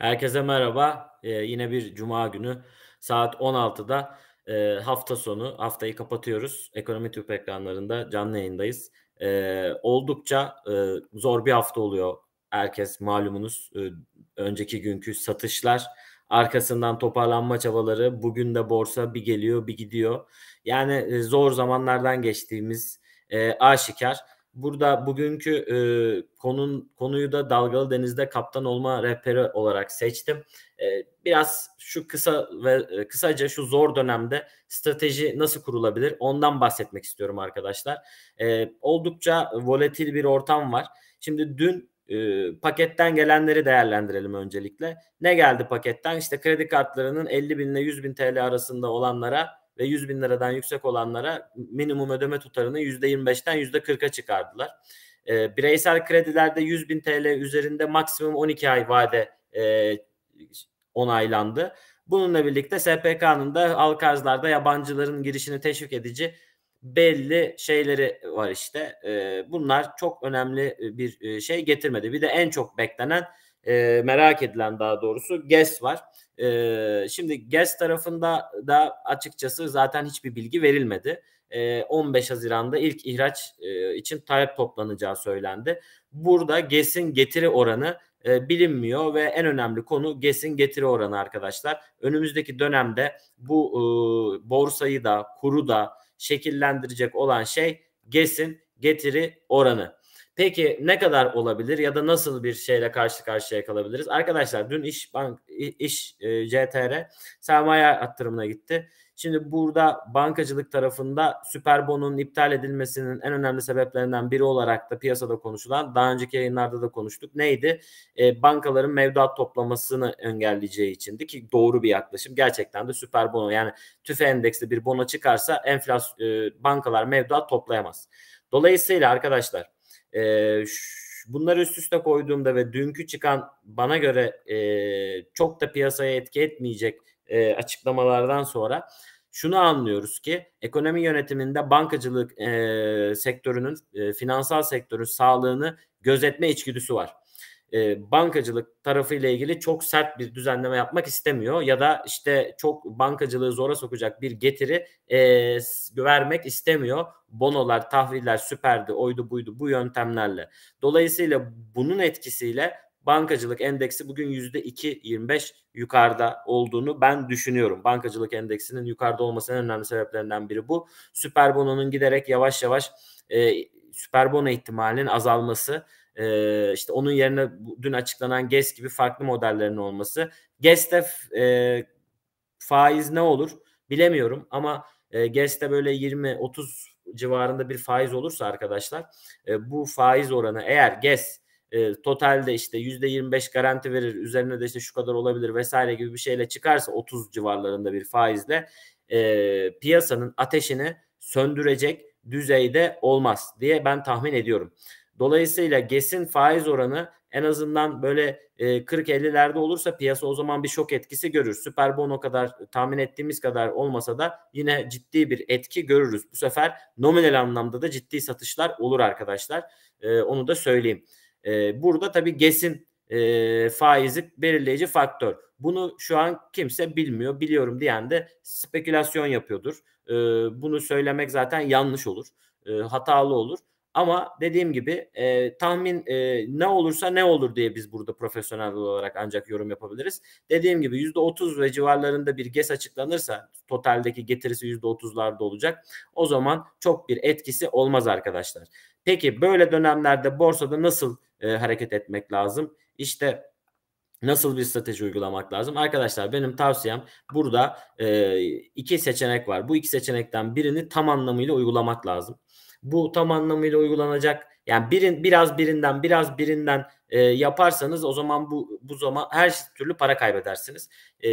Herkese merhaba. Ee, yine bir cuma günü saat 16'da e, hafta sonu haftayı kapatıyoruz. Ekonomi Tüp ekranlarında canlı yayındayız. E, oldukça e, zor bir hafta oluyor. Herkes malumunuz e, önceki günkü satışlar arkasından toparlanma çabaları bugün de borsa bir geliyor bir gidiyor. Yani e, zor zamanlardan geçtiğimiz e, aşikar burada bugünkü e, konun konuyu da dalgalı denizde kaptan olma rehberi olarak seçtim. E, biraz şu kısa ve e, kısaca şu zor dönemde strateji nasıl kurulabilir ondan bahsetmek istiyorum arkadaşlar. E, oldukça volatil bir ortam var. Şimdi dün e, paketten gelenleri değerlendirelim öncelikle. Ne geldi paketten? İşte kredi kartlarının 50 bin ile 100 bin TL arasında olanlara ve 100 bin liradan yüksek olanlara minimum ödeme tutarını %25'ten %40'a çıkardılar. E, bireysel kredilerde 100 bin TL üzerinde maksimum 12 ay vade e, onaylandı. Bununla birlikte SPK'nın da Alkarzlar'da yabancıların girişini teşvik edici belli şeyleri var işte. E, bunlar çok önemli e, bir e, şey getirmedi. Bir de en çok beklenen e, merak edilen daha doğrusu GES var. E, şimdi GES tarafında da açıkçası zaten hiçbir bilgi verilmedi. E, ee, 15 Haziran'da ilk ihraç e, için talep toplanacağı söylendi. Burada GES'in getiri oranı e, bilinmiyor ve en önemli konu GES'in getiri oranı arkadaşlar. Önümüzdeki dönemde bu e, borsayı da kuru da şekillendirecek olan şey GES'in getiri oranı. Peki ne kadar olabilir ya da nasıl bir şeyle karşı karşıya kalabiliriz? Arkadaşlar dün iş bank iş e, CTR sermaye arttırımına gitti. Şimdi burada bankacılık tarafında süper bonun iptal edilmesinin en önemli sebeplerinden biri olarak da piyasada konuşulan, daha önceki yayınlarda da konuştuk. Neydi? E, bankaların mevduat toplamasını engelleyeceği içindi ki doğru bir yaklaşım. Gerçekten de süper bono yani TÜFE endeksli bir bono çıkarsa enflas e, bankalar mevduat toplayamaz. Dolayısıyla arkadaşlar e, bunları üst üste koyduğumda ve dünkü çıkan bana göre e, çok da piyasaya etki etmeyecek e, açıklamalardan sonra şunu anlıyoruz ki ekonomi yönetiminde bankacılık e, sektörünün, e, finansal sektörün sağlığını gözetme içgüdüsü var e, bankacılık tarafıyla ilgili çok sert bir düzenleme yapmak istemiyor ya da işte çok bankacılığı zora sokacak bir getiri e, vermek istemiyor bonolar, tahviller, süperdi, oydu buydu bu yöntemlerle. Dolayısıyla bunun etkisiyle bankacılık endeksi bugün %2-25 yukarıda olduğunu ben düşünüyorum. Bankacılık endeksinin yukarıda olmasının önemli sebeplerinden biri bu. Süper bononun giderek yavaş yavaş e, süper bono ihtimalinin azalması e, işte onun yerine dün açıklanan GES gibi farklı modellerin olması. GES'te e, faiz ne olur bilemiyorum ama e, GES'te böyle 20-30 civarında bir faiz olursa arkadaşlar e, bu faiz oranı eğer GES e, totalde işte %25 garanti verir üzerine de işte şu kadar olabilir vesaire gibi bir şeyle çıkarsa 30 civarlarında bir faizle e, piyasanın ateşini söndürecek düzeyde olmaz diye ben tahmin ediyorum. Dolayısıyla GES'in faiz oranı en azından böyle 40-50'lerde e, olursa piyasa o zaman bir şok etkisi görür. Süper bono kadar e, tahmin ettiğimiz kadar olmasa da yine ciddi bir etki görürüz. Bu sefer nominal anlamda da ciddi satışlar olur arkadaşlar. E, onu da söyleyeyim. Burada tabii GES'in faizi belirleyici faktör. Bunu şu an kimse bilmiyor. Biliyorum diyen de spekülasyon yapıyordur. Bunu söylemek zaten yanlış olur. Hatalı olur. Ama dediğim gibi e, tahmin e, ne olursa ne olur diye biz burada profesyonel olarak ancak yorum yapabiliriz. Dediğim gibi %30 ve civarlarında bir GES açıklanırsa totaldeki getirisi %30'larda olacak. O zaman çok bir etkisi olmaz arkadaşlar. Peki böyle dönemlerde borsada nasıl e, hareket etmek lazım? İşte Nasıl bir strateji uygulamak lazım? Arkadaşlar benim tavsiyem burada e, iki seçenek var. Bu iki seçenekten birini tam anlamıyla uygulamak lazım bu tam anlamıyla uygulanacak. Yani birin biraz birinden biraz birinden e, yaparsanız o zaman bu bu zaman her türlü para kaybedersiniz. E,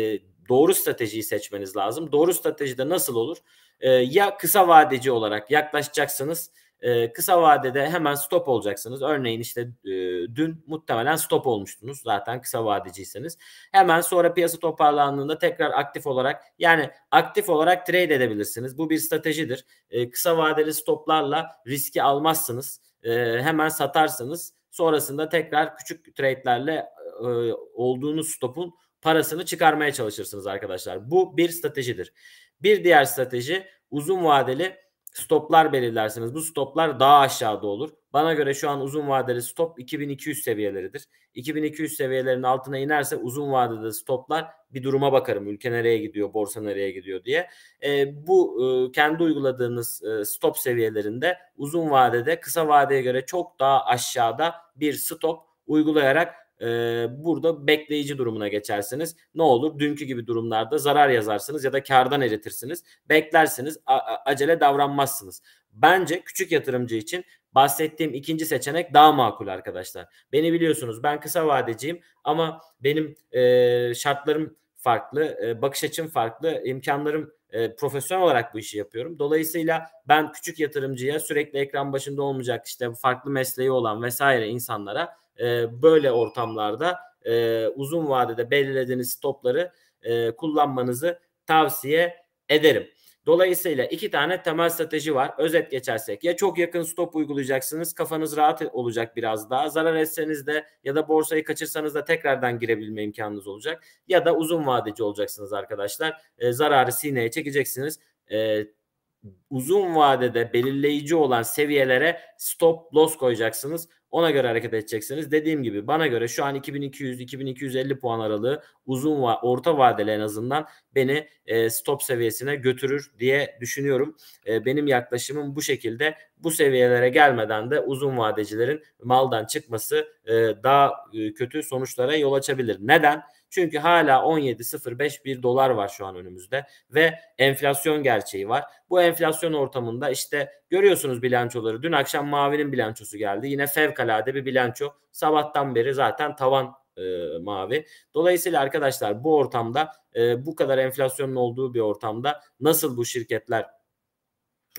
doğru stratejiyi seçmeniz lazım. Doğru strateji de nasıl olur? E, ya kısa vadeci olarak yaklaşacaksınız ee, kısa vadede hemen stop olacaksınız. Örneğin işte e, dün muhtemelen stop olmuştunuz zaten kısa vadeciyseniz. Hemen sonra piyasa toparlandığında tekrar aktif olarak yani aktif olarak trade edebilirsiniz. Bu bir stratejidir. Ee, kısa vadeli stoplarla riski almazsınız. Ee, hemen satarsınız. Sonrasında tekrar küçük trade'lerle e, olduğunuz stopun parasını çıkarmaya çalışırsınız arkadaşlar. Bu bir stratejidir. Bir diğer strateji uzun vadeli stoplar belirlersiniz. Bu stoplar daha aşağıda olur. Bana göre şu an uzun vadeli stop 2200 seviyeleridir. 2200 seviyelerin altına inerse uzun vadede stoplar bir duruma bakarım. Ülke nereye gidiyor, borsa nereye gidiyor diye. E, bu e, kendi uyguladığınız e, stop seviyelerinde uzun vadede kısa vadeye göre çok daha aşağıda bir stop uygulayarak burada bekleyici durumuna geçersiniz. Ne olur dünkü gibi durumlarda zarar yazarsınız ya da kardan eritirsiniz. Beklersiniz acele davranmazsınız. Bence küçük yatırımcı için bahsettiğim ikinci seçenek daha makul arkadaşlar. Beni biliyorsunuz ben kısa vadeciyim ama benim e, şartlarım farklı, e, bakış açım farklı, imkanlarım e, profesyonel olarak bu işi yapıyorum. Dolayısıyla ben küçük yatırımcıya sürekli ekran başında olmayacak işte farklı mesleği olan vesaire insanlara e, böyle ortamlarda e, uzun vadede belirlediğiniz stopları e, kullanmanızı tavsiye ederim. Dolayısıyla iki tane temel strateji var. Özet geçersek ya çok yakın stop uygulayacaksınız kafanız rahat olacak biraz daha. Zarar etseniz de ya da borsayı kaçırsanız da tekrardan girebilme imkanınız olacak. Ya da uzun vadeci olacaksınız arkadaşlar. E, zararı sineye çekeceksiniz. E, uzun vadede belirleyici olan seviyelere stop loss koyacaksınız. Ona göre hareket edeceksiniz. Dediğim gibi bana göre şu an 2200-2250 puan aralığı uzun ve orta vadeli en azından beni e, stop seviyesine götürür diye düşünüyorum. E, benim yaklaşımım bu şekilde. Bu seviyelere gelmeden de uzun vadecilerin maldan çıkması e, daha e, kötü sonuçlara yol açabilir. Neden? Çünkü hala 17.05 bir dolar var şu an önümüzde ve enflasyon gerçeği var. Bu enflasyon ortamında işte görüyorsunuz bilançoları. Dün akşam Mavi'nin bilançosu geldi. Yine fevkalade bir bilanço. Sabahtan beri zaten tavan e, mavi. Dolayısıyla arkadaşlar bu ortamda e, bu kadar enflasyonun olduğu bir ortamda nasıl bu şirketler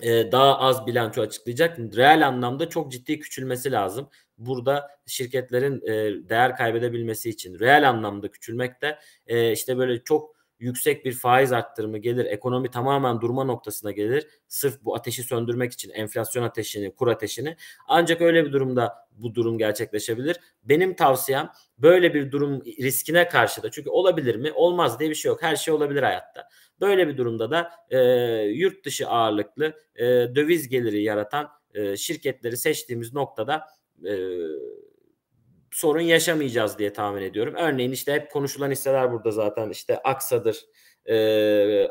e, daha az bilanço açıklayacak? Reel anlamda çok ciddi küçülmesi lazım burada şirketlerin e, değer kaybedebilmesi için reel anlamda küçülmekte e, işte böyle çok yüksek bir faiz arttırımı gelir, ekonomi tamamen durma noktasına gelir. Sırf bu ateşi söndürmek için enflasyon ateşini, kur ateşini. Ancak öyle bir durumda bu durum gerçekleşebilir. Benim tavsiyem böyle bir durum riskine karşı da çünkü olabilir mi? Olmaz diye bir şey yok. Her şey olabilir hayatta. Böyle bir durumda da e, yurt dışı ağırlıklı e, döviz geliri yaratan e, şirketleri seçtiğimiz noktada e, sorun yaşamayacağız diye tahmin ediyorum. Örneğin işte hep konuşulan hisseler burada zaten işte Aksa'dır, e,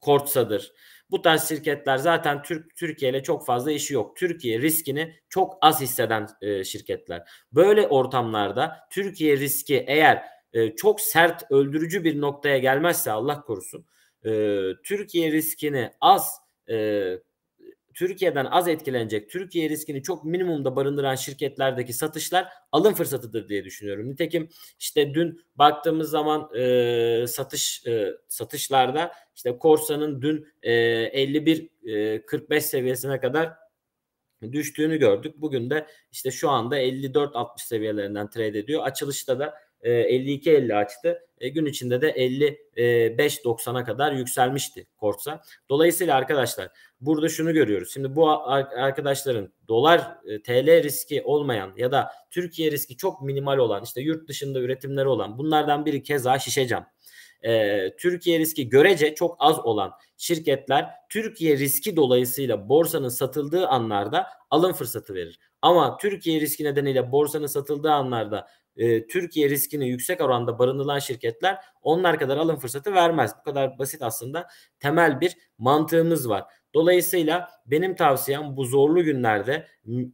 Kortsa'dır. Bu tarz şirketler zaten Türk Türkiye ile çok fazla işi yok. Türkiye riskini çok az hisseden e, şirketler. Böyle ortamlarda Türkiye riski eğer e, çok sert öldürücü bir noktaya gelmezse Allah korusun. E, Türkiye riskini az e, Türkiye'den az etkilenecek, Türkiye riskini çok minimumda barındıran şirketlerdeki satışlar alım fırsatıdır diye düşünüyorum. Nitekim işte dün baktığımız zaman e, satış e, satışlarda işte Korsa'nın dün e, 51 e, 45 seviyesine kadar düştüğünü gördük. Bugün de işte şu anda 54-60 seviyelerinden trade ediyor. Açılışta da 52 e, 50 açtı. E, gün içinde de 55 90'a e, kadar yükselmişti Kortsa. Dolayısıyla arkadaşlar burada şunu görüyoruz. Şimdi bu arkadaşların dolar e, TL riski olmayan ya da Türkiye riski çok minimal olan işte yurt dışında üretimleri olan bunlardan biri keza şişe Türkiye riski görece çok az olan şirketler Türkiye riski dolayısıyla borsanın satıldığı anlarda alım fırsatı verir. Ama Türkiye riski nedeniyle borsanın satıldığı anlarda e, Türkiye riskini yüksek oranda barındıran şirketler onlar kadar alım fırsatı vermez. Bu kadar basit aslında temel bir mantığımız var. Dolayısıyla benim tavsiyem bu zorlu günlerde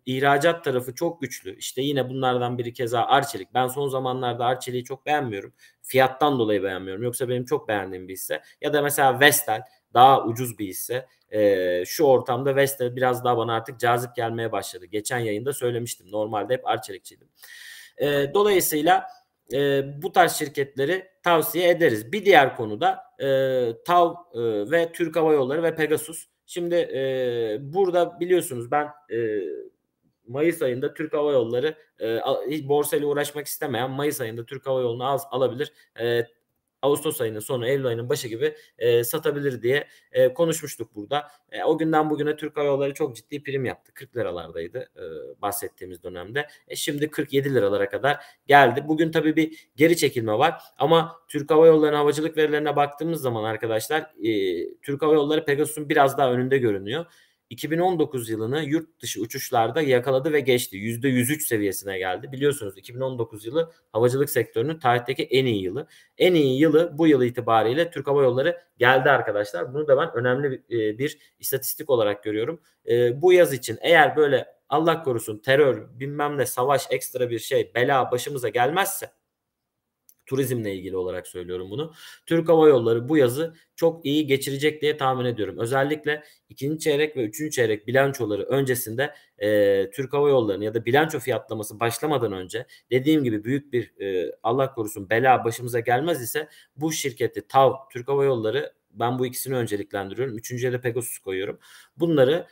ihracat tarafı çok güçlü. İşte yine bunlardan biri keza Arçelik. Ben son zamanlarda Arçelik'i çok beğenmiyorum. Fiyattan dolayı beğenmiyorum. Yoksa benim çok beğendiğim bir hisse. Ya da mesela Vestel daha ucuz bir hisse. Ee, şu ortamda Vestel biraz daha bana artık cazip gelmeye başladı. Geçen yayında söylemiştim. Normalde hep Arçelikçiydim. E, dolayısıyla e, bu tarz şirketleri tavsiye ederiz. Bir diğer konuda e, TAV e, ve Türk Hava Yolları ve Pegasus. Şimdi e, burada biliyorsunuz ben e, Mayıs ayında Türk Hava Yolları e, hiç borsayla uğraşmak istemeyen Mayıs ayında Türk Hava Yolunu al, alabilir. E, Ağustos ayının sonu Eylül ayının başı gibi e, satabilir diye e, konuşmuştuk burada. E, o günden bugüne Türk Hava Yolları çok ciddi prim yaptı. 40 liralardaydı e, bahsettiğimiz dönemde. E, şimdi 47 liralara kadar geldi. Bugün tabii bir geri çekilme var ama Türk Hava Yolları'nın havacılık verilerine baktığımız zaman arkadaşlar e, Türk Hava Yolları Pegasus'un biraz daha önünde görünüyor. 2019 yılını yurt dışı uçuşlarda yakaladı ve geçti. %103 seviyesine geldi. Biliyorsunuz 2019 yılı havacılık sektörünün tarihteki en iyi yılı. En iyi yılı bu yıl itibariyle Türk Hava Yolları geldi arkadaşlar. Bunu da ben önemli bir, e, bir istatistik olarak görüyorum. E, bu yaz için eğer böyle Allah korusun terör bilmem ne savaş ekstra bir şey bela başımıza gelmezse Turizmle ilgili olarak söylüyorum bunu. Türk Hava Yolları bu yazı çok iyi geçirecek diye tahmin ediyorum. Özellikle ikinci çeyrek ve üçüncü çeyrek bilançoları öncesinde e, Türk Hava Yolları'nın ya da bilanço fiyatlaması başlamadan önce dediğim gibi büyük bir e, Allah korusun bela başımıza gelmez ise bu şirketi TAV Türk Hava Yolları ben bu ikisini önceliklendiriyorum. Üçüncüye de Pegasus koyuyorum. Bunları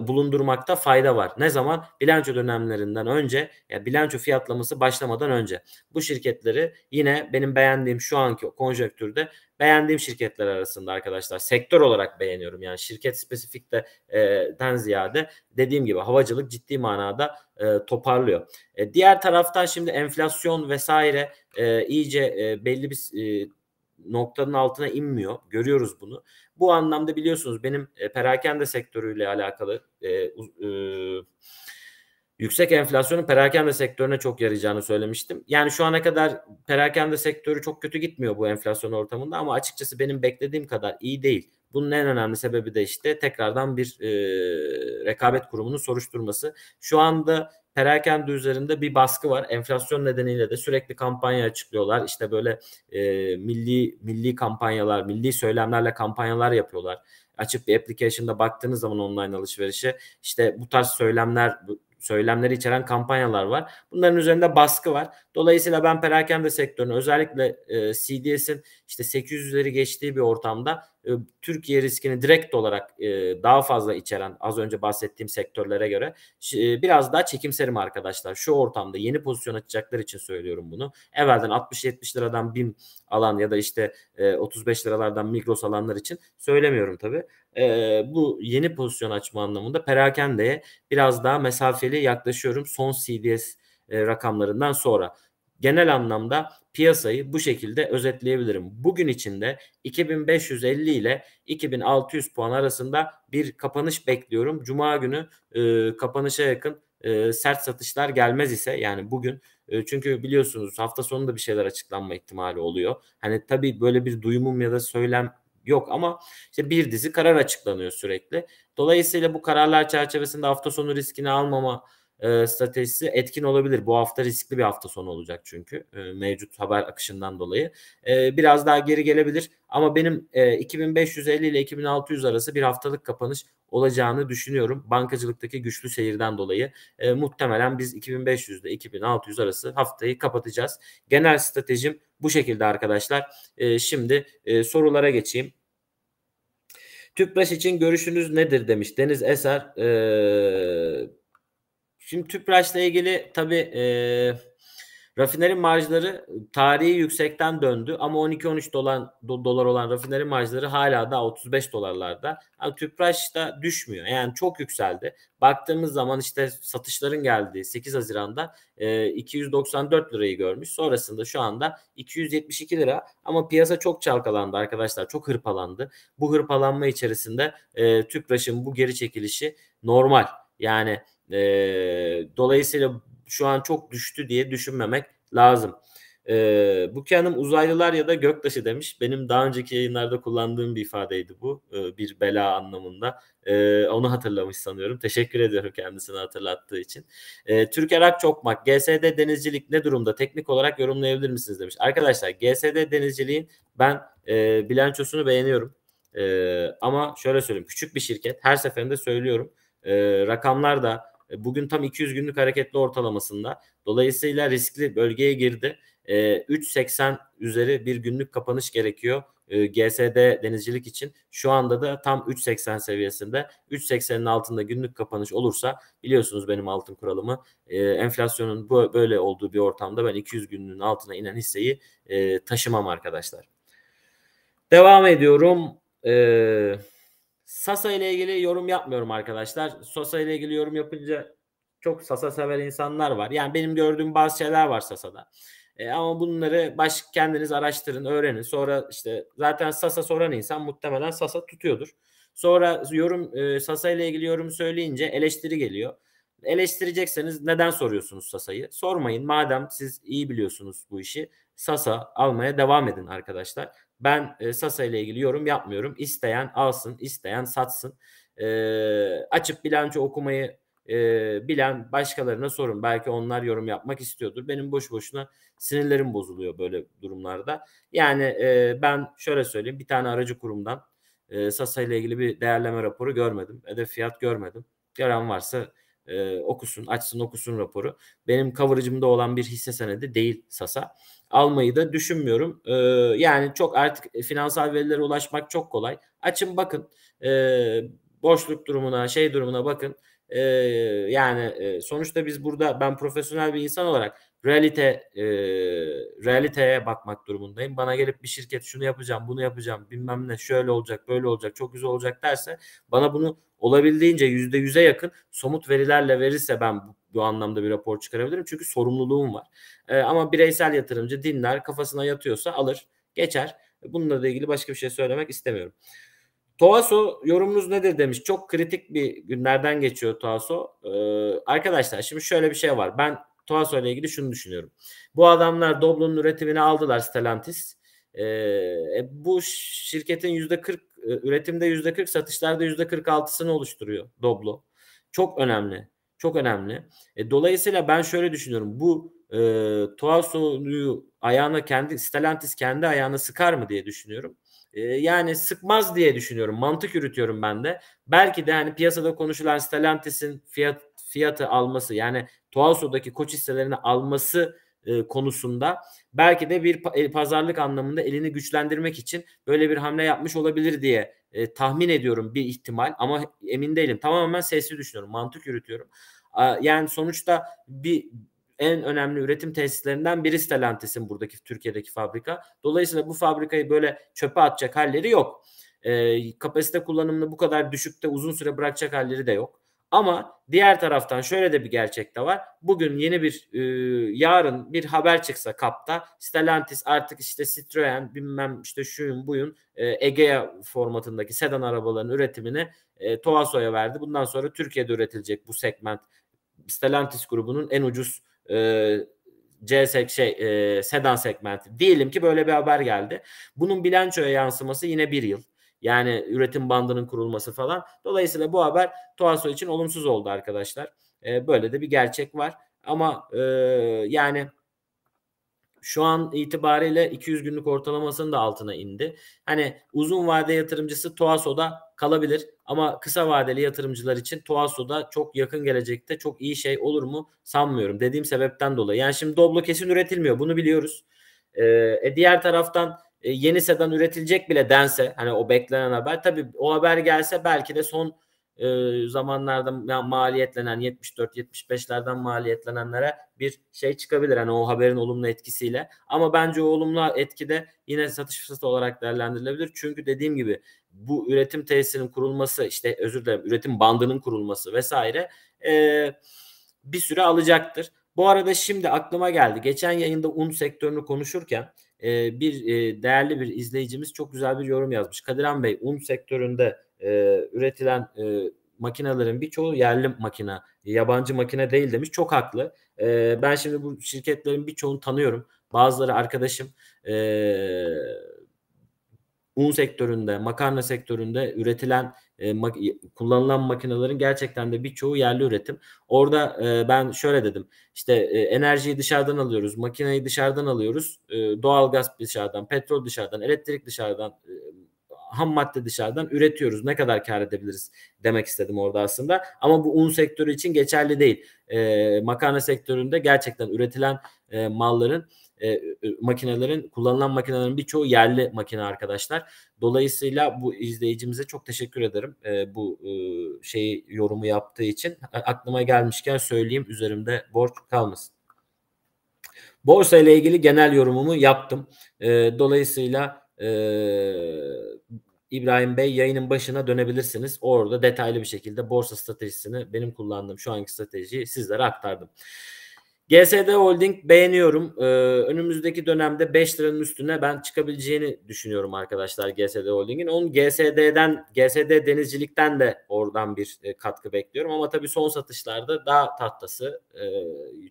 bulundurmakta fayda var. Ne zaman? Bilanço dönemlerinden önce, ya bilanço fiyatlaması başlamadan önce. Bu şirketleri yine benim beğendiğim şu anki konjöktürde beğendiğim şirketler arasında arkadaşlar. Sektör olarak beğeniyorum yani şirket spesifikten de, ziyade dediğim gibi havacılık ciddi manada e, toparlıyor. E, diğer taraftan şimdi enflasyon vesaire e, iyice e, belli bir e, noktanın altına inmiyor. Görüyoruz bunu. Bu anlamda biliyorsunuz benim e, perakende sektörüyle alakalı e, e, yüksek enflasyonun perakende sektörüne çok yarayacağını söylemiştim. Yani şu ana kadar perakende sektörü çok kötü gitmiyor bu enflasyon ortamında ama açıkçası benim beklediğim kadar iyi değil. Bunun en önemli sebebi de işte tekrardan bir e, rekabet kurumunun soruşturması. Şu anda perakende üzerinde bir baskı var. Enflasyon nedeniyle de sürekli kampanya açıklıyorlar. İşte böyle e, milli milli kampanyalar, milli söylemlerle kampanyalar yapıyorlar. Açık bir application'da baktığınız zaman online alışverişe işte bu tarz söylemler söylemleri içeren kampanyalar var. Bunların üzerinde baskı var. Dolayısıyla ben perakende sektörünü özellikle e, CDS'in işte 800'leri geçtiği bir ortamda e, Türkiye riskini direkt olarak e, daha fazla içeren az önce bahsettiğim sektörlere göre e, biraz daha çekimserim arkadaşlar. Şu ortamda yeni pozisyon açacaklar için söylüyorum bunu. Evvelden 60-70 liradan BİM alan ya da işte e, 35 liralardan Migros alanlar için söylemiyorum tabii. E, bu yeni pozisyon açma anlamında perakendeye biraz daha mesafeli yaklaşıyorum. Son CDS e, rakamlarından sonra. Genel anlamda piyasayı bu şekilde özetleyebilirim. Bugün içinde 2550 ile 2600 puan arasında bir kapanış bekliyorum. Cuma günü e, kapanışa yakın e, sert satışlar gelmez ise yani bugün e, çünkü biliyorsunuz hafta sonunda bir şeyler açıklanma ihtimali oluyor. Hani tabii böyle bir duyumum ya da söylem yok ama işte bir dizi karar açıklanıyor sürekli. Dolayısıyla bu kararlar çerçevesinde hafta sonu riskini almama e, stratejisi etkin olabilir. Bu hafta riskli bir hafta sonu olacak çünkü e, mevcut haber akışından dolayı. E, biraz daha geri gelebilir ama benim e, 2550 ile 2600 arası bir haftalık kapanış olacağını düşünüyorum. Bankacılıktaki güçlü seyirden dolayı e, muhtemelen biz 2500 ile 2600 arası haftayı kapatacağız. Genel stratejim bu şekilde arkadaşlar. E, şimdi e, sorulara geçeyim. Tüpraş için görüşünüz nedir demiş Deniz Eser. Ee, Şimdi Tüpraş'la ilgili tabii e, rafineri marjları tarihi yüksekten döndü ama 12-13 dolar, do, dolar olan rafineri marjları hala da 35 dolarlarda. Yani Tüpraş da düşmüyor. Yani çok yükseldi. Baktığımız zaman işte satışların geldiği 8 Haziran'da e, 294 lirayı görmüş. Sonrasında şu anda 272 lira ama piyasa çok çalkalandı arkadaşlar. Çok hırpalandı. Bu hırpalanma içerisinde e, Tüpraş'ın bu geri çekilişi normal. Yani e, dolayısıyla şu an çok düştü diye düşünmemek lazım. E, ee, Buchanan uzaylılar ya da göktaşı demiş. Benim daha önceki yayınlarda kullandığım bir ifadeydi bu. E, bir bela anlamında. E, onu hatırlamış sanıyorum. Teşekkür ediyorum kendisini hatırlattığı için. E, Türker Akçokmak, GSD denizcilik ne durumda? Teknik olarak yorumlayabilir misiniz demiş. Arkadaşlar GSD denizciliğin ben e, bilançosunu beğeniyorum. E, ama şöyle söyleyeyim. Küçük bir şirket. Her seferinde söylüyorum. E, rakamlar da e, bugün tam 200 günlük hareketli ortalamasında. Dolayısıyla riskli bölgeye girdi. 3.80 e, üzeri bir günlük kapanış gerekiyor e, GSD denizcilik için. Şu anda da tam 3.80 seviyesinde. 3.80'in altında günlük kapanış olursa biliyorsunuz benim altın kuralımı enflasyonun bu böyle olduğu bir ortamda ben 200 günlüğün altına inen hisseyi taşımam arkadaşlar. Devam ediyorum. Eee Sasa ile ilgili yorum yapmıyorum arkadaşlar. Sasa ile ilgili yorum yapınca çok Sasa sever insanlar var. Yani benim gördüğüm bazı şeyler var Sasa'da. E, ama bunları baş kendiniz araştırın, öğrenin. Sonra işte zaten Sasa soran insan muhtemelen Sasa tutuyordur. Sonra yorum e, Sasa ile ilgili yorum söyleyince eleştiri geliyor. Eleştirecekseniz neden soruyorsunuz Sasa'yı? Sormayın. Madem siz iyi biliyorsunuz bu işi, Sasa almaya devam edin arkadaşlar. Ben e, Sasa ile ilgili yorum yapmıyorum. İsteyen alsın, isteyen satsın. E, açıp bilanço okumayı e, bilen başkalarına sorun. Belki onlar yorum yapmak istiyordur. Benim boş boşuna sinirlerim bozuluyor böyle durumlarda. Yani e, ben şöyle söyleyeyim. Bir tane aracı kurumdan e, Sasa ile ilgili bir değerleme raporu görmedim. Hedef fiyat görmedim. Gören varsa e, okusun, açsın okusun raporu. Benim coverage'ımda olan bir hisse senedi değil Sasa almayı da düşünmüyorum. E, yani çok artık finansal verilere ulaşmak çok kolay. Açın bakın e, boşluk durumuna şey durumuna bakın. E, yani e, sonuçta biz burada ben profesyonel bir insan olarak realite e, realiteye bakmak durumundayım. Bana gelip bir şirket şunu yapacağım, bunu yapacağım, bilmem ne şöyle olacak, böyle olacak, çok güzel olacak derse bana bunu olabildiğince yüzde yüze yakın somut verilerle verirse ben bu anlamda bir rapor çıkarabilirim. Çünkü sorumluluğum var. E, ama bireysel yatırımcı dinler, kafasına yatıyorsa alır, geçer. Bununla da ilgili başka bir şey söylemek istemiyorum. Toaso yorumunuz nedir demiş. Çok kritik bir günlerden geçiyor Toaso. Ee, arkadaşlar şimdi şöyle bir şey var. Ben Toaso ile ilgili şunu düşünüyorum. Bu adamlar Doblo'nun üretimini aldılar Stellantis. Ee, e, bu şirketin yüzde %40 e, üretimde yüzde %40 satışlarda yüzde %46'sını oluşturuyor Doblo. Çok önemli. Çok önemli. E, dolayısıyla ben şöyle düşünüyorum. Bu e, tuhaf ayağına kendi Stellantis kendi ayağına sıkar mı diye düşünüyorum. E, yani sıkmaz diye düşünüyorum. Mantık yürütüyorum ben de. Belki de hani piyasada konuşulan Stellantis'in fiyat fiyatı alması yani Tuaso'daki koç hisselerini alması e, konusunda belki de bir e, pazarlık anlamında elini güçlendirmek için böyle bir hamle yapmış olabilir diye e, tahmin ediyorum bir ihtimal ama emin değilim. Tamamen sesli düşünüyorum, mantık yürütüyorum. E, yani sonuçta bir en önemli üretim tesislerinden biri Stellantis'in buradaki Türkiye'deki fabrika. Dolayısıyla bu fabrikayı böyle çöpe atacak halleri yok. E, kapasite kullanımını bu kadar düşükte uzun süre bırakacak halleri de yok. Ama diğer taraftan şöyle de bir gerçek de var. Bugün yeni bir e, yarın bir haber çıksa kapta Stellantis artık işte Citroen bilmem işte şuyun buyun e, Egea formatındaki sedan arabaların üretimini e, Toaso'ya verdi. Bundan sonra Türkiye'de üretilecek bu segment Stellantis grubunun en ucuz e, C şey e, sedan segmenti. Diyelim ki böyle bir haber geldi. Bunun bilançoya yansıması yine bir yıl. Yani üretim bandının kurulması falan. Dolayısıyla bu haber Tuaso için olumsuz oldu arkadaşlar. E, böyle de bir gerçek var. Ama e, yani şu an itibariyle 200 günlük ortalamasının da altına indi. Hani uzun vade yatırımcısı Toaso'da kalabilir ama kısa vadeli yatırımcılar için Toaso'da çok yakın gelecekte çok iyi şey olur mu sanmıyorum dediğim sebepten dolayı. Yani şimdi Doblo kesin üretilmiyor bunu biliyoruz. Ee, e, diğer taraftan e, yeni sedan üretilecek bile dense hani o beklenen haber tabii o haber gelse belki de son e, zamanlarda maliyetlenen 74-75'lerden maliyetlenenlere bir şey çıkabilir. Hani o haberin olumlu etkisiyle. Ama bence o olumlu etki de yine satış fırsatı olarak değerlendirilebilir. Çünkü dediğim gibi bu üretim tesisinin kurulması işte özür dilerim üretim bandının kurulması vesaire e, bir süre alacaktır. Bu arada şimdi aklıma geldi. Geçen yayında un sektörünü konuşurken e, bir e, değerli bir izleyicimiz çok güzel bir yorum yazmış. Kadiran Bey un sektöründe e, üretilen e, makinelerin birçoğu yerli makine, yabancı makine değil demiş. Çok haklı. E, ben şimdi bu şirketlerin birçoğunu tanıyorum. Bazıları arkadaşım e, un sektöründe, makarna sektöründe üretilen e, mak- kullanılan makinelerin gerçekten de birçoğu yerli üretim. Orada e, ben şöyle dedim. işte e, enerjiyi dışarıdan alıyoruz, makineyi dışarıdan alıyoruz, e, doğalgaz dışarıdan, petrol dışarıdan, elektrik dışarıdan, e, ham madde dışarıdan üretiyoruz. Ne kadar kar edebiliriz demek istedim orada aslında. Ama bu un sektörü için geçerli değil. E, makarna sektöründe gerçekten üretilen e, malların e, e, makinelerin kullanılan makinelerin birçoğu yerli makine arkadaşlar. Dolayısıyla bu izleyicimize çok teşekkür ederim e, bu e, şeyi yorumu yaptığı için. Aklıma gelmişken söyleyeyim üzerimde borç kalmasın. Borsa ile ilgili genel yorumumu yaptım. E, dolayısıyla e, İbrahim Bey yayının başına dönebilirsiniz. Orada detaylı bir şekilde borsa stratejisini benim kullandığım şu anki stratejiyi sizlere aktardım. GSD Holding beğeniyorum. Ee, önümüzdeki dönemde 5 liranın üstüne ben çıkabileceğini düşünüyorum arkadaşlar GSD Holding'in. Onun GSD'den, GSD denizcilikten de oradan bir e, katkı bekliyorum. Ama tabii son satışlarda daha tahtası, e,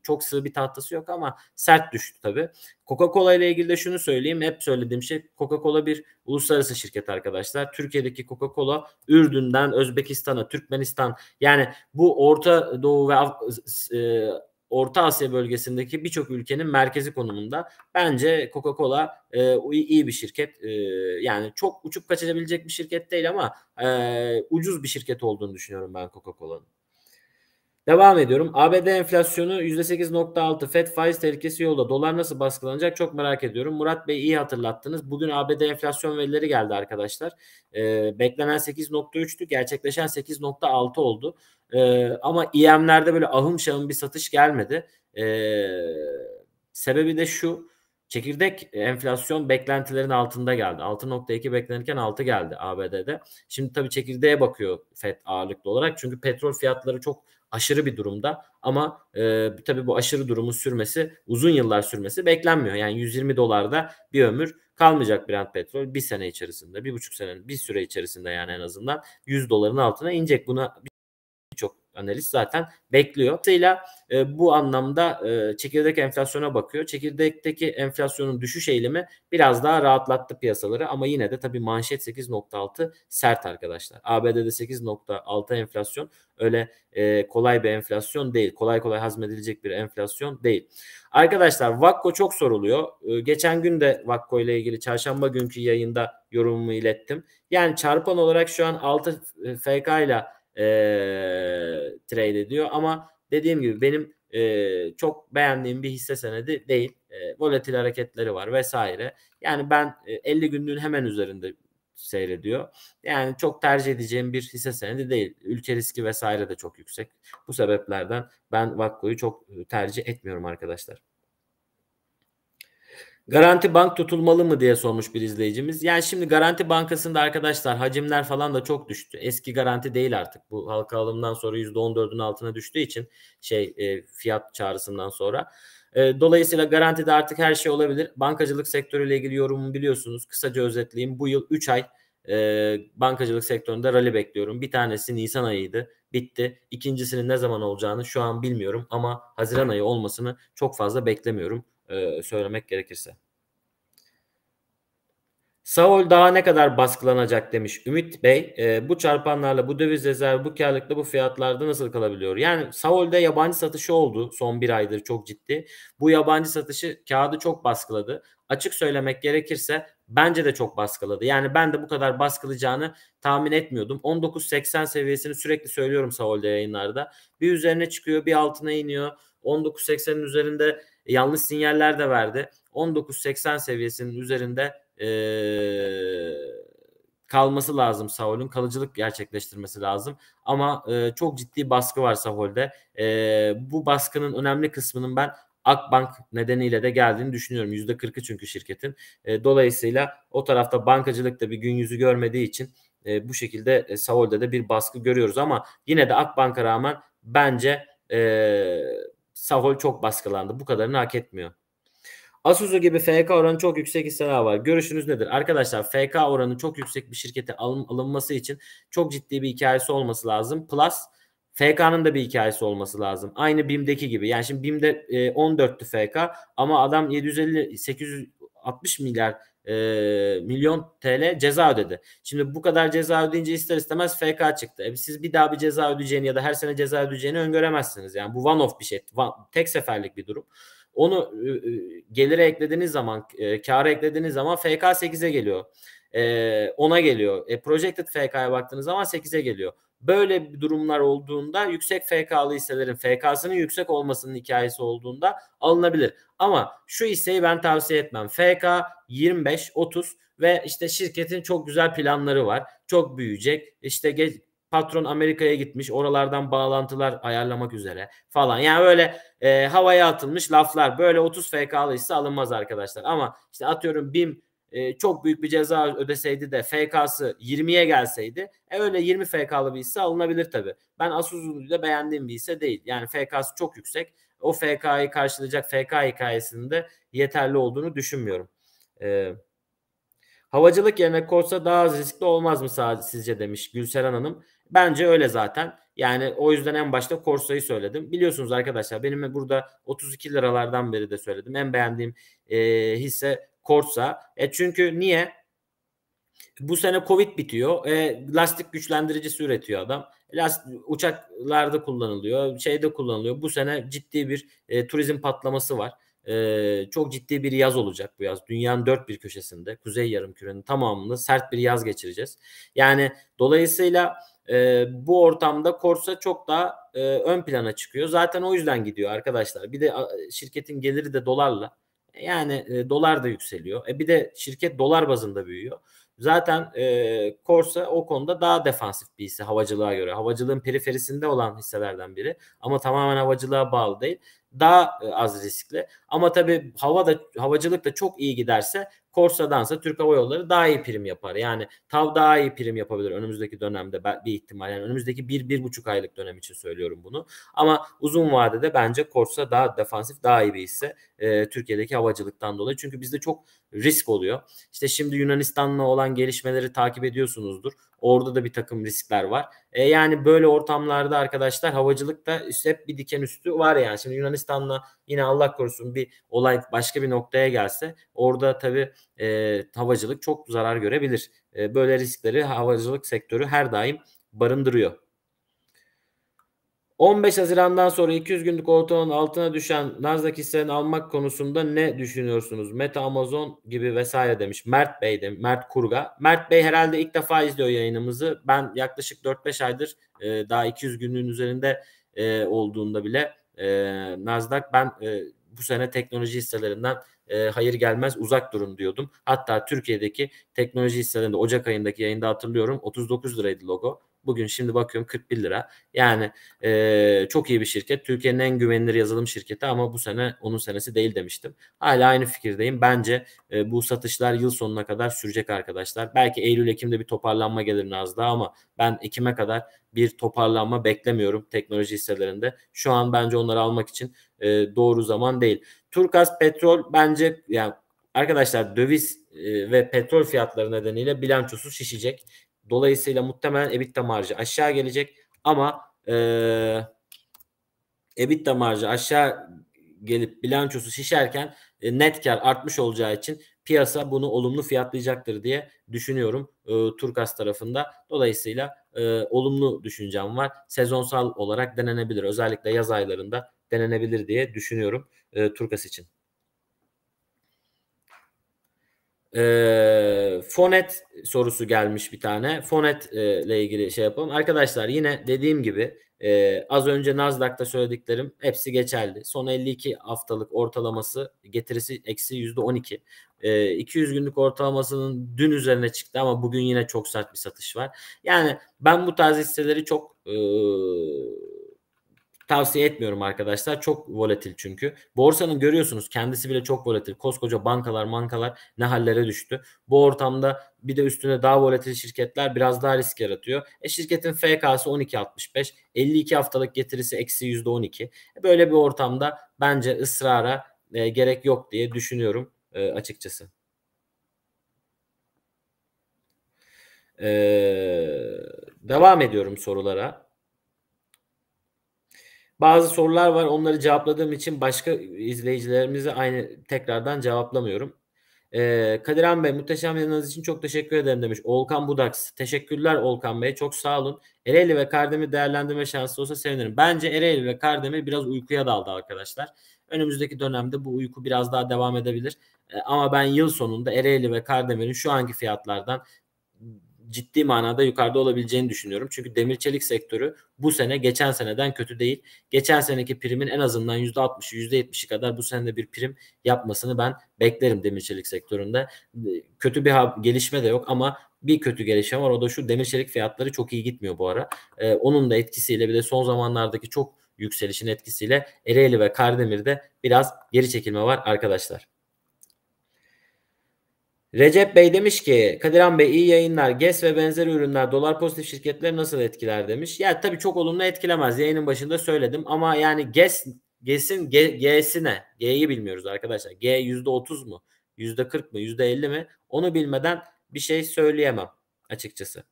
çok sığ bir tahtası yok ama sert düştü tabii. Coca-Cola ile ilgili de şunu söyleyeyim. Hep söylediğim şey Coca-Cola bir uluslararası şirket arkadaşlar. Türkiye'deki Coca-Cola Ürdün'den Özbekistan'a, Türkmenistan yani bu Orta Doğu ve e, Orta Asya bölgesindeki birçok ülkenin merkezi konumunda. Bence Coca-Cola e, iyi bir şirket. E, yani çok uçup kaçabilecek bir şirket değil ama e, ucuz bir şirket olduğunu düşünüyorum ben Coca-Cola'nın. Devam ediyorum. ABD enflasyonu %8.6. FED faiz tehlikesi yolda. Dolar nasıl baskılanacak çok merak ediyorum. Murat Bey iyi hatırlattınız. Bugün ABD enflasyon verileri geldi arkadaşlar. Ee, beklenen 8.3'tü. Gerçekleşen 8.6 oldu. Ee, ama IM'lerde böyle ahım şahım bir satış gelmedi. Ee, sebebi de şu. Çekirdek e, enflasyon beklentilerin altında geldi. 6.2 beklenirken 6 geldi ABD'de. Şimdi tabii çekirdeğe bakıyor FED ağırlıklı olarak. Çünkü petrol fiyatları çok aşırı bir durumda ama e, tabii bu aşırı durumun sürmesi uzun yıllar sürmesi beklenmiyor. Yani 120 dolarda bir ömür kalmayacak Brent petrol bir sene içerisinde bir buçuk sene bir süre içerisinde yani en azından 100 doların altına inecek. Buna analist zaten bekliyor. Dolayısıyla e, bu anlamda e, çekirdek enflasyona bakıyor. Çekirdekteki enflasyonun düşüş eğilimi biraz daha rahatlattı piyasaları ama yine de tabii manşet 8.6 sert arkadaşlar. ABD'de 8.6 enflasyon öyle e, kolay bir enflasyon değil. Kolay kolay hazmedilecek bir enflasyon değil. Arkadaşlar Vakko çok soruluyor. E, geçen gün de Vakko ile ilgili çarşamba günkü yayında yorumumu ilettim. Yani çarpan olarak şu an 6 FK ile e, trade ediyor ama dediğim gibi benim e, çok beğendiğim bir hisse senedi değil. E, volatil hareketleri var vesaire. Yani ben e, 50 günlüğün hemen üzerinde seyrediyor. Yani çok tercih edeceğim bir hisse senedi değil. Ülke riski vesaire de çok yüksek. Bu sebeplerden ben Vakko'yu çok tercih etmiyorum arkadaşlar. Garanti bank tutulmalı mı diye sormuş bir izleyicimiz. Yani şimdi Garanti Bankası'nda arkadaşlar hacimler falan da çok düştü. Eski garanti değil artık. Bu halka alımdan sonra %14'ün altına düştüğü için şey e, fiyat çağrısından sonra. E, dolayısıyla garantide artık her şey olabilir. Bankacılık sektörüyle ilgili yorumumu biliyorsunuz. Kısaca özetleyeyim. Bu yıl 3 ay e, bankacılık sektöründe rally bekliyorum. Bir tanesi Nisan ayıydı. Bitti. İkincisinin ne zaman olacağını şu an bilmiyorum ama Haziran ayı olmasını çok fazla beklemiyorum. E, söylemek gerekirse. Saul daha ne kadar baskılanacak demiş Ümit Bey. E, bu çarpanlarla, bu döviz rezervi, bu karlılıkla bu fiyatlarda nasıl kalabiliyor? Yani Saul'de yabancı satışı oldu son bir aydır çok ciddi. Bu yabancı satışı kağıdı çok baskıladı. Açık söylemek gerekirse bence de çok baskıladı. Yani ben de bu kadar baskılayacağını tahmin etmiyordum. 19.80 seviyesini sürekli söylüyorum Saul'de yayınlarda. Bir üzerine çıkıyor, bir altına iniyor. 19.80'in üzerinde e, yanlış sinyaller de verdi. 19.80 seviyesinin üzerinde e, kalması lazım Saul'un. Kalıcılık gerçekleştirmesi lazım. Ama e, çok ciddi baskı var Saul'de. E, bu baskının önemli kısmının ben Akbank nedeniyle de geldiğini düşünüyorum. %40'ı çünkü şirketin. E, dolayısıyla o tarafta bankacılık da bir gün yüzü görmediği için e, bu şekilde e, Saol'de de bir baskı görüyoruz ama yine de Akbank'a rağmen bence e, Sahol çok baskılandı. Bu kadarını hak etmiyor. Asuzu gibi FK oranı çok yüksek hisseler var. Görüşünüz nedir? Arkadaşlar FK oranı çok yüksek bir şirkete alın, alınması için çok ciddi bir hikayesi olması lazım. Plus FK'nın da bir hikayesi olması lazım. Aynı BİM'deki gibi. Yani şimdi BİM'de e, 14'tü FK ama adam 750 860 milyar e, milyon TL ceza ödedi. Şimdi bu kadar ceza ödeyince ister istemez FK çıktı. E, siz bir daha bir ceza ödeyeceğini ya da her sene ceza ödeyeceğini öngöremezsiniz. Yani bu one off bir şey. One, tek seferlik bir durum. Onu e, gelire eklediğiniz zaman, e, kâra eklediğiniz zaman FK 8'e geliyor. E, 10'a geliyor. E, projected FK'ya baktığınız zaman 8'e geliyor böyle durumlar olduğunda yüksek FK'lı hisselerin FK'sının yüksek olmasının hikayesi olduğunda alınabilir. Ama şu hisseyi ben tavsiye etmem. FK 25 30 ve işte şirketin çok güzel planları var. Çok büyüyecek. İşte ge- patron Amerika'ya gitmiş oralardan bağlantılar ayarlamak üzere falan. Yani böyle e, havaya atılmış laflar böyle 30 FK'lı hisse alınmaz arkadaşlar. Ama işte atıyorum BİM e, çok büyük bir ceza ödeseydi de FK'sı 20'ye gelseydi e öyle 20 FK'lı bir hisse alınabilir tabi. Ben Asus'u da beğendiğim bir hisse değil. Yani FK'sı çok yüksek. O FK'yı karşılayacak FK hikayesinin de yeterli olduğunu düşünmüyorum. E, havacılık yerine korsa daha az riskli olmaz mı sadece, sizce demiş Gülseren Hanım. Bence öyle zaten. Yani o yüzden en başta Korsa'yı söyledim. Biliyorsunuz arkadaşlar benim burada 32 liralardan beri de söyledim. En beğendiğim e, hisse Korsa. E çünkü niye? Bu sene Covid bitiyor. E, lastik güçlendiricisi üretiyor adam. Last, uçaklarda kullanılıyor. Şeyde kullanılıyor. Bu sene ciddi bir e, turizm patlaması var. E, çok ciddi bir yaz olacak bu yaz. Dünyanın dört bir köşesinde. Kuzey yarımkürenin tamamında sert bir yaz geçireceğiz. Yani dolayısıyla e, bu ortamda Corsa çok daha e, ön plana çıkıyor. Zaten o yüzden gidiyor arkadaşlar. Bir de a, şirketin geliri de dolarla. Yani e, dolar da yükseliyor. E bir de şirket dolar bazında büyüyor. Zaten e, Corsa o konuda daha defansif bir hisse havacılığa göre. Havacılığın periferisinde olan hisselerden biri ama tamamen havacılığa bağlı değil. Daha e, az riskli. Ama tabii hava da havacılık da çok iyi giderse Korsa'dansa Türk Hava Yolları daha iyi prim yapar. Yani TAV daha iyi prim yapabilir önümüzdeki dönemde bir ihtimal. Yani önümüzdeki bir, bir buçuk aylık dönem için söylüyorum bunu. Ama uzun vadede bence Korsa daha defansif, daha iyi bir hisse e, Türkiye'deki havacılıktan dolayı. Çünkü bizde çok risk oluyor. İşte şimdi Yunanistan'la olan gelişmeleri takip ediyorsunuzdur. Orada da bir takım riskler var. E, yani böyle ortamlarda arkadaşlar havacılıkta hep bir diken üstü var yani. Şimdi Yunanistan'la yine Allah korusun bir olay başka bir noktaya gelse orada tabii e, havacılık çok zarar görebilir. E, böyle riskleri havacılık sektörü her daim barındırıyor. 15 Haziran'dan sonra 200 günlük ortalamanın altına düşen Nasdaq hisselerini almak konusunda ne düşünüyorsunuz? Meta, Amazon gibi vesaire demiş. Mert Bey de Mert Kurga. Mert Bey herhalde ilk defa izliyor yayınımızı. Ben yaklaşık 4-5 aydır e, daha 200 günlüğün üzerinde e, olduğunda bile e, Nasdaq ben e, bu sene teknoloji hisselerinden e, hayır gelmez uzak durun diyordum. Hatta Türkiye'deki teknoloji hisselerinde Ocak ayındaki yayında hatırlıyorum 39 liraydı logo. Bugün şimdi bakıyorum 41 lira. Yani e, çok iyi bir şirket. Türkiye'nin en güvenilir yazılım şirketi ama bu sene onun senesi değil demiştim. Hala aynı fikirdeyim. Bence e, bu satışlar yıl sonuna kadar sürecek arkadaşlar. Belki Eylül-Ekim'de bir toparlanma gelir az daha ama ben Ekim'e kadar bir toparlanma beklemiyorum teknoloji hisselerinde. Şu an bence onları almak için e, doğru zaman değil. Turkas Petrol bence yani arkadaşlar döviz ve petrol fiyatları nedeniyle bilançosu şişecek. Dolayısıyla muhtemelen EBITDA marjı aşağı gelecek ama e, EBITDA marjı aşağı gelip bilançosu şişerken e, net kar artmış olacağı için piyasa bunu olumlu fiyatlayacaktır diye düşünüyorum e, Turkas tarafında. Dolayısıyla e, olumlu düşüncem var. Sezonsal olarak denenebilir. Özellikle yaz aylarında denenebilir diye düşünüyorum e, Turkas için. Eee Fonet sorusu gelmiş bir tane. Fonet e, ile ilgili şey yapalım. Arkadaşlar yine dediğim gibi e, az önce Nasdaq'ta söylediklerim hepsi geçerli. Son 52 haftalık ortalaması getirisi eksi %12. E, 200 günlük ortalamasının dün üzerine çıktı ama bugün yine çok sert bir satış var. Yani ben bu tarz hisseleri çok e, Tavsiye etmiyorum arkadaşlar. Çok volatil çünkü. Borsanın görüyorsunuz kendisi bile çok volatil. Koskoca bankalar mankalar ne hallere düştü. Bu ortamda bir de üstüne daha volatil şirketler biraz daha risk yaratıyor. E şirketin FK'sı 12.65. 52 haftalık getirisi eksi %12. E, böyle bir ortamda bence ısrara e, gerek yok diye düşünüyorum e, açıkçası. Ee, devam ediyorum sorulara. Bazı sorular var. Onları cevapladığım için başka izleyicilerimizi aynı tekrardan cevaplamıyorum. Ee, Kadir Bey muhteşem yanınız için çok teşekkür ederim demiş. Olkan Budaks. Teşekkürler Olkan Bey. Çok sağ olun. Ereğli ve Kardemir değerlendirme şansı olsa sevinirim. Bence Ereğli ve Kardemir biraz uykuya daldı arkadaşlar. Önümüzdeki dönemde bu uyku biraz daha devam edebilir. Ee, ama ben yıl sonunda Ereğli ve Kardemir'in şu anki fiyatlardan ciddi manada yukarıda olabileceğini düşünüyorum. Çünkü demir çelik sektörü bu sene geçen seneden kötü değil. Geçen seneki primin en azından %60'ı %70'i kadar bu sene de bir prim yapmasını ben beklerim demir çelik sektöründe. Kötü bir gelişme de yok ama bir kötü gelişme var. O da şu demir çelik fiyatları çok iyi gitmiyor bu ara. Ee, onun da etkisiyle bir de son zamanlardaki çok yükselişin etkisiyle Ereğli ve Kardemir'de biraz geri çekilme var arkadaşlar. Recep Bey demiş ki Kadiran Bey iyi yayınlar. GES ve benzeri ürünler dolar pozitif şirketleri nasıl etkiler demiş. Ya tabii çok olumlu etkilemez. Yayının başında söyledim ama yani GES GES'in G, e G'si e e, ne? G'yi bilmiyoruz arkadaşlar. G %30 mu? %40 mı? %50 mi? Onu bilmeden bir şey söyleyemem açıkçası.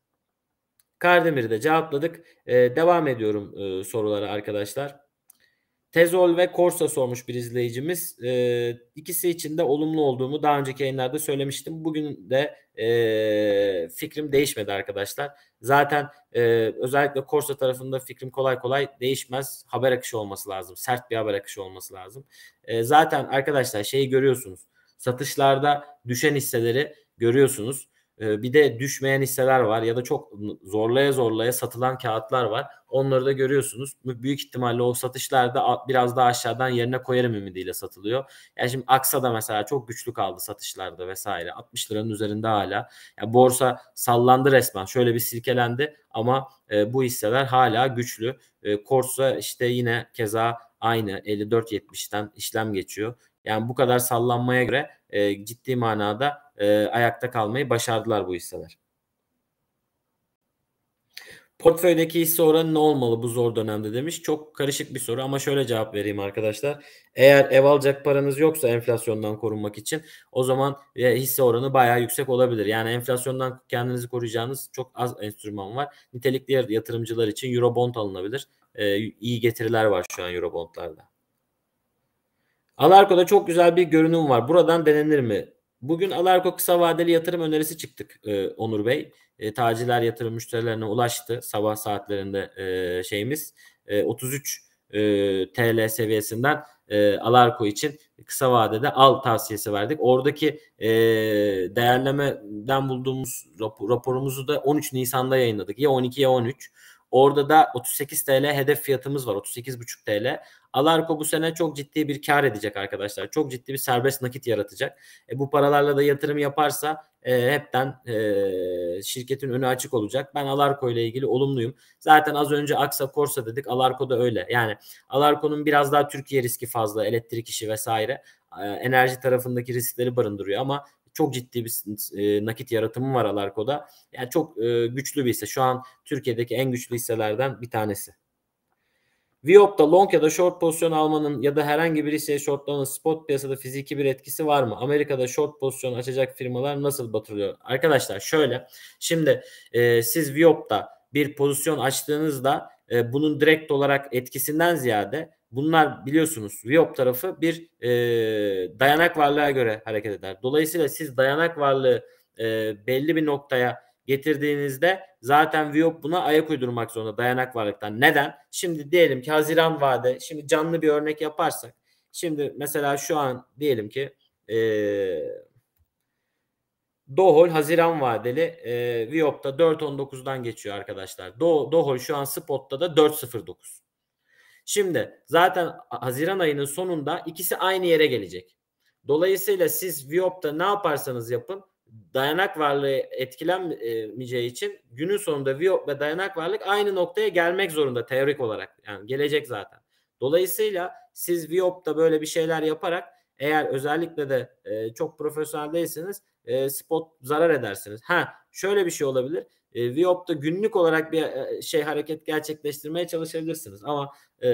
Kardemir'i de cevapladık. Ee, devam ediyorum e, sorulara arkadaşlar. Tezol ve Corsa sormuş bir izleyicimiz. E, ikisi için de olumlu olduğumu daha önceki yayınlarda söylemiştim. Bugün de e, fikrim değişmedi arkadaşlar. Zaten e, özellikle Corsa tarafında fikrim kolay kolay değişmez. Haber akışı olması lazım. Sert bir haber akışı olması lazım. E, zaten arkadaşlar şeyi görüyorsunuz. Satışlarda düşen hisseleri görüyorsunuz. Ee, bir de düşmeyen hisseler var ya da çok zorlaya zorlaya satılan kağıtlar var. Onları da görüyorsunuz. Büyük ihtimalle o satışlarda biraz daha aşağıdan yerine koyarım ümidiyle satılıyor. Yani şimdi Aksa da mesela çok güçlü kaldı satışlarda vesaire. 60 liranın üzerinde hala. Yani borsa sallandı resmen. Şöyle bir silkelendi ama e, bu hisseler hala güçlü. Korsa e, işte yine keza aynı 54-70'ten işlem geçiyor. Yani bu kadar sallanmaya göre e, ciddi manada e, ayakta kalmayı başardılar bu hisseler. Portföydeki hisse oranı ne olmalı bu zor dönemde demiş. Çok karışık bir soru ama şöyle cevap vereyim arkadaşlar. Eğer ev alacak paranız yoksa enflasyondan korunmak için o zaman e, hisse oranı bayağı yüksek olabilir. Yani enflasyondan kendinizi koruyacağınız çok az enstrüman var. Nitelikli yatırımcılar için Eurobond alınabilir. Ee, iyi getiriler var şu an Eurobondlarda. Alarko'da çok güzel bir görünüm var. Buradan denenir mi? Bugün Alarko kısa vadeli yatırım önerisi çıktık e, Onur Bey. E, taciler yatırım müşterilerine ulaştı sabah saatlerinde e, şeyimiz. E, 33 e, TL seviyesinden e, Alarko için kısa vadede al tavsiyesi verdik. Oradaki e, değerlemeden bulduğumuz rapor, raporumuzu da 13 Nisan'da yayınladık. Ya 12 ya 13. Orada da 38 TL hedef fiyatımız var. 38,5 TL. Alarko bu sene çok ciddi bir kar edecek arkadaşlar. Çok ciddi bir serbest nakit yaratacak. E, bu paralarla da yatırım yaparsa e, hepten e, şirketin önü açık olacak. Ben Alarko ile ilgili olumluyum. Zaten az önce Aksa Korsa dedik. Alarko da öyle. Yani Alarko'nun biraz daha Türkiye riski fazla. Elektrik işi vesaire. E, enerji tarafındaki riskleri barındırıyor ama çok ciddi bir e, nakit yaratımı var Alarko'da. Yani çok e, güçlü bir hisse. Şu an Türkiye'deki en güçlü hisselerden bir tanesi. Viop'ta long ya da short pozisyon almanın ya da herhangi bir hisseye shortlamanın spot piyasada fiziki bir etkisi var mı? Amerika'da short pozisyon açacak firmalar nasıl batırılıyor? Arkadaşlar şöyle şimdi e, siz Viop'ta bir pozisyon açtığınızda e, bunun direkt olarak etkisinden ziyade bunlar biliyorsunuz Viop tarafı bir e, dayanak varlığa göre hareket eder. Dolayısıyla siz dayanak varlığı e, belli bir noktaya getirdiğinizde zaten Viop buna ayak uydurmak zorunda dayanak varlıktan. Neden? Şimdi diyelim ki Haziran vade şimdi canlı bir örnek yaparsak. Şimdi mesela şu an diyelim ki ee, Dohol Haziran vadeli e, Viop'ta 4.19'dan geçiyor arkadaşlar. Do, Dohol şu an spotta da 4.09. Şimdi zaten Haziran ayının sonunda ikisi aynı yere gelecek. Dolayısıyla siz Viop'ta ne yaparsanız yapın dayanak varlığı etkilenmeyeceği için günün sonunda VIOP ve dayanak varlık aynı noktaya gelmek zorunda teorik olarak. Yani gelecek zaten. Dolayısıyla siz VIOP'ta böyle bir şeyler yaparak eğer özellikle de e, çok profesyonel değilseniz e, spot zarar edersiniz. Ha şöyle bir şey olabilir e, Viop'ta günlük olarak bir e, şey hareket gerçekleştirmeye çalışabilirsiniz. Ama e,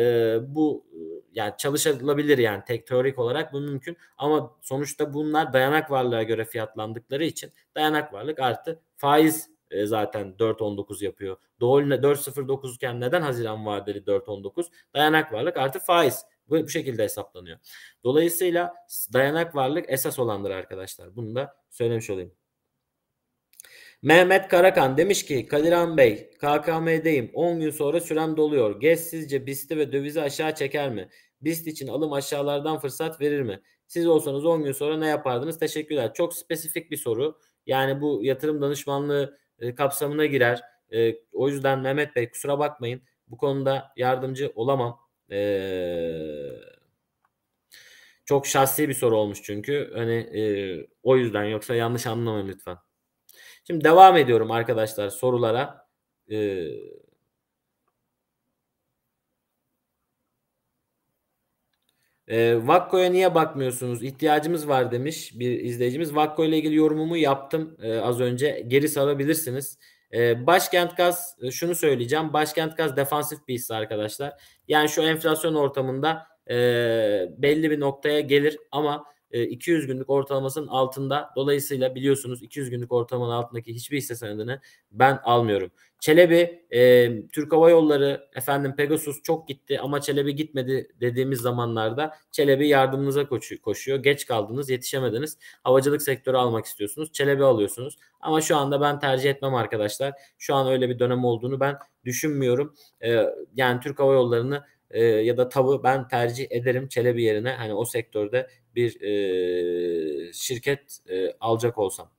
bu e, yani çalışılabilir yani tek teorik olarak bu mümkün. Ama sonuçta bunlar dayanak varlığa göre fiyatlandıkları için dayanak varlık artı faiz e, zaten 4.19 yapıyor. Doğal 4.09 iken neden Haziran vadeli 4.19? Dayanak varlık artı faiz. Bu, bu şekilde hesaplanıyor. Dolayısıyla dayanak varlık esas olandır arkadaşlar. Bunu da söylemiş olayım. Mehmet Karakan demiş ki Kadirhan Bey KKM'deyim 10 gün sonra sürem doluyor. Geç sizce BIST'i ve dövizi aşağı çeker mi? BIST için alım aşağılardan fırsat verir mi? Siz olsanız 10 gün sonra ne yapardınız? Teşekkürler. Çok spesifik bir soru. Yani bu yatırım danışmanlığı e, kapsamına girer. E, o yüzden Mehmet Bey kusura bakmayın. Bu konuda yardımcı olamam. E, çok şahsi bir soru olmuş çünkü. Hani o yüzden yoksa yanlış anlamayın lütfen. Şimdi devam ediyorum arkadaşlar sorulara. Ee, e, Vakko'ya niye bakmıyorsunuz? İhtiyacımız var demiş bir izleyicimiz. Vakko ile ilgili yorumumu yaptım e, az önce. Geri sarabilirsiniz. E, Başkent Gaz e, şunu söyleyeceğim. Başkent Gaz defansif bir hisse arkadaşlar. Yani şu enflasyon ortamında e, belli bir noktaya gelir ama 200 e, günlük ortalamasının altında. Dolayısıyla biliyorsunuz 200 günlük ortalamanın altındaki hiçbir hisse senedini ben almıyorum. Çelebi, e, Türk Hava Yolları, efendim Pegasus çok gitti ama Çelebi gitmedi dediğimiz zamanlarda Çelebi yardımınıza koşuyor. Geç kaldınız, yetişemediniz. Havacılık sektörü almak istiyorsunuz. Çelebi alıyorsunuz. Ama şu anda ben tercih etmem arkadaşlar. Şu an öyle bir dönem olduğunu ben düşünmüyorum. E, yani Türk Hava Yolları'nı e, ya da tavı ben tercih ederim Çelebi yerine hani o sektörde bir e, şirket e, alacak olsam.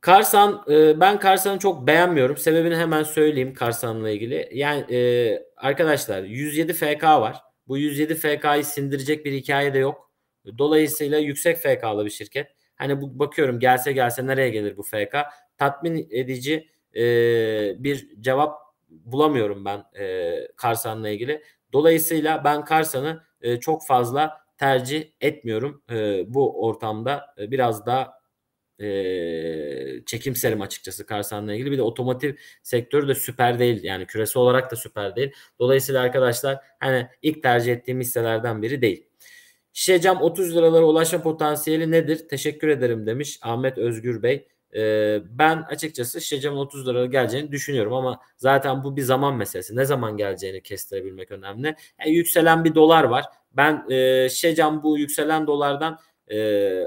Karsan e, ben Karsan'ı çok beğenmiyorum. Sebebini hemen söyleyeyim Karsan'la ilgili. Yani e, arkadaşlar 107 FK var. Bu 107 FK'yı sindirecek bir hikaye de yok. Dolayısıyla yüksek FK'lı bir şirket. Hani bu bakıyorum gelse gelse nereye gelir bu FK? Tatmin edici e, bir cevap bulamıyorum ben e, Karsan'la ilgili. Dolayısıyla ben Karsan'ı e, çok fazla tercih etmiyorum e, bu ortamda. E, biraz daha e, çekimserim açıkçası Karsan'la ilgili. Bir de otomotiv sektörü de süper değil. Yani küresi olarak da süper değil. Dolayısıyla arkadaşlar hani ilk tercih ettiğim hisselerden biri değil. Şişecam 30 liralara ulaşma potansiyeli nedir? Teşekkür ederim demiş Ahmet Özgür Bey. Ee, ben açıkçası Şecem 30 liraya geleceğini düşünüyorum ama zaten bu bir zaman meselesi. Ne zaman geleceğini kestirebilmek önemli. E yükselen bir dolar var. Ben e, Şecam bu yükselen dolardan e,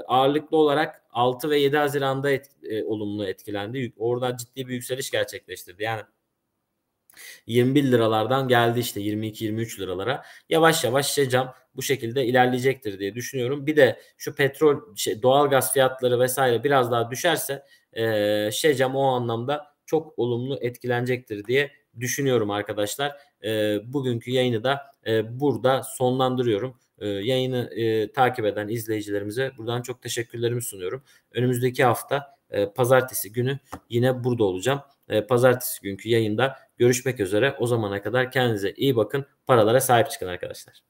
ağırlıklı olarak 6 ve 7 Haziran'da et, e, olumlu etkilendi. Orada ciddi bir yükseliş gerçekleştirdi. Yani 21 liralardan geldi işte 22-23 liralara. Yavaş yavaş işte cam bu şekilde ilerleyecektir diye düşünüyorum. Bir de şu petrol, şey, gaz fiyatları vesaire biraz daha düşerse e, Şecam o anlamda çok olumlu etkilenecektir diye düşünüyorum arkadaşlar. E, bugünkü yayını da e, burada sonlandırıyorum. E, yayını e, takip eden izleyicilerimize buradan çok teşekkürlerimi sunuyorum. Önümüzdeki hafta e, pazartesi günü yine burada olacağım. E, pazartesi günkü yayında Görüşmek üzere. O zamana kadar kendinize iyi bakın. Paralara sahip çıkın arkadaşlar.